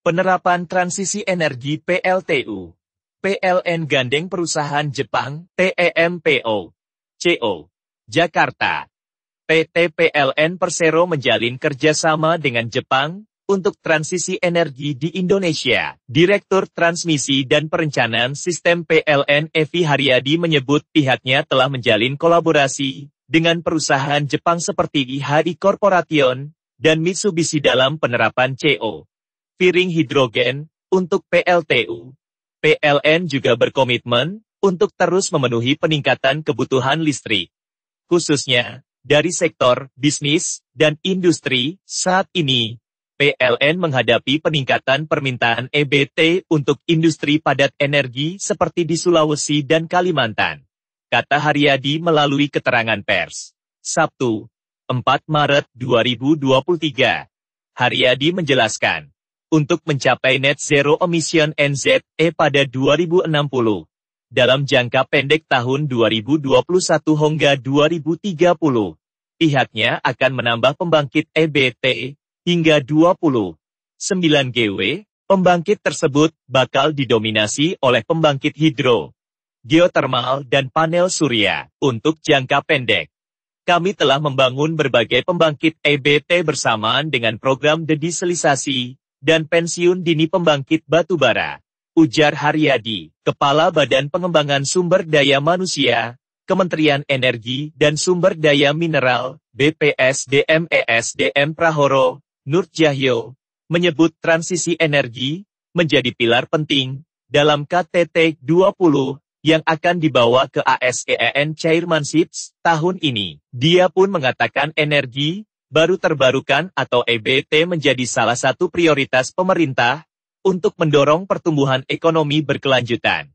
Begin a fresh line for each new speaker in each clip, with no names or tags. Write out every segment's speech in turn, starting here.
Penerapan transisi energi PLTU, PLN gandeng perusahaan Jepang, TEMPO, CO, Jakarta. PT PLN Persero menjalin kerjasama dengan Jepang untuk transisi energi di Indonesia. Direktur Transmisi dan Perencanaan Sistem PLN Evi Haryadi menyebut pihaknya telah menjalin kolaborasi dengan perusahaan Jepang seperti IHI Corporation dan Mitsubishi dalam penerapan CO piring hidrogen untuk PLTU. PLN juga berkomitmen untuk terus memenuhi peningkatan kebutuhan listrik. Khususnya, dari sektor bisnis dan industri saat ini, PLN menghadapi peningkatan permintaan EBT untuk industri padat energi seperti di Sulawesi dan Kalimantan, kata Haryadi melalui keterangan pers. Sabtu, 4 Maret 2023. Haryadi menjelaskan, untuk mencapai net zero emission NZE pada 2060. Dalam jangka pendek tahun 2021 hingga 2030, pihaknya akan menambah pembangkit EBT hingga 20. 9 GW, pembangkit tersebut bakal didominasi oleh pembangkit hidro, geotermal dan panel surya untuk jangka pendek kami telah membangun berbagai pembangkit EBT bersamaan dengan program dedisilisasi dan pensiun dini pembangkit batubara. Ujar Haryadi, Kepala Badan Pengembangan Sumber Daya Manusia, Kementerian Energi dan Sumber Daya Mineral, BPSDM ESDM Prahoro, Nur Jahyo, menyebut transisi energi menjadi pilar penting dalam KTT 20 yang akan dibawa ke ASEAN Chairmanships tahun ini. Dia pun mengatakan energi baru terbarukan atau EBT menjadi salah satu prioritas pemerintah untuk mendorong pertumbuhan ekonomi berkelanjutan.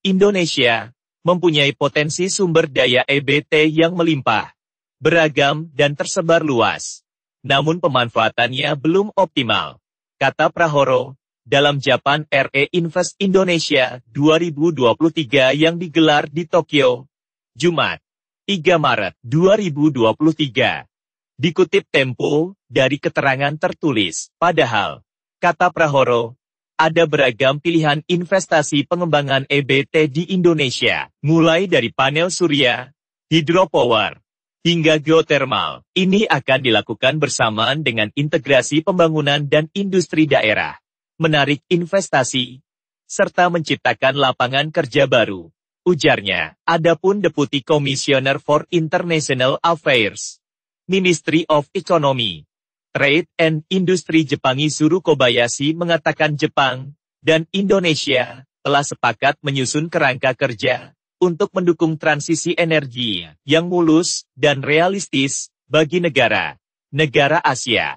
Indonesia mempunyai potensi sumber daya EBT yang melimpah, beragam dan tersebar luas. Namun pemanfaatannya belum optimal, kata Prahoro, dalam Japan RE Invest Indonesia 2023 yang digelar di Tokyo, Jumat, 3 Maret 2023. Dikutip Tempo, dari keterangan tertulis, padahal, kata Prahoro, ada beragam pilihan investasi pengembangan EBT di Indonesia, mulai dari panel surya, hidropower, hingga geotermal. Ini akan dilakukan bersamaan dengan integrasi pembangunan dan industri daerah, menarik investasi, serta menciptakan lapangan kerja baru. Ujarnya, adapun Deputi Komisioner for International Affairs, Ministry of Economy, Trade and Industry Jepangi Suru Kobayashi mengatakan Jepang dan Indonesia telah sepakat menyusun kerangka kerja untuk mendukung transisi energi yang mulus dan realistis bagi negara, negara Asia.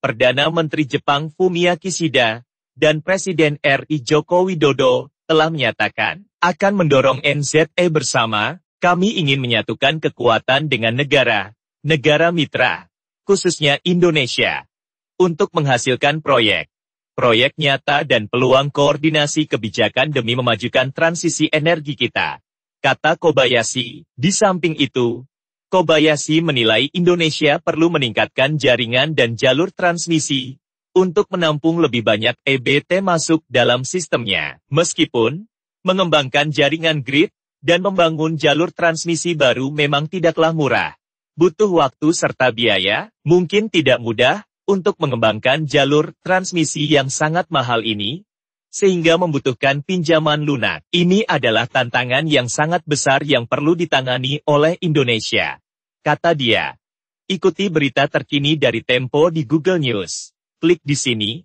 Perdana Menteri Jepang Fumio Kishida dan Presiden RI Joko Widodo telah menyatakan akan mendorong NZE bersama, kami ingin menyatukan kekuatan dengan negara, negara mitra, khususnya Indonesia, untuk menghasilkan proyek, proyek nyata dan peluang koordinasi kebijakan demi memajukan transisi energi kita. Kata Kobayashi, di samping itu, Kobayashi menilai Indonesia perlu meningkatkan jaringan dan jalur transmisi untuk menampung lebih banyak EBT masuk dalam sistemnya. Meskipun mengembangkan jaringan grid dan membangun jalur transmisi baru memang tidaklah murah butuh waktu serta biaya, mungkin tidak mudah, untuk mengembangkan jalur transmisi yang sangat mahal ini, sehingga membutuhkan pinjaman lunak. Ini adalah tantangan yang sangat besar yang perlu ditangani oleh Indonesia. Kata dia. Ikuti berita terkini dari Tempo di Google News. Klik di sini,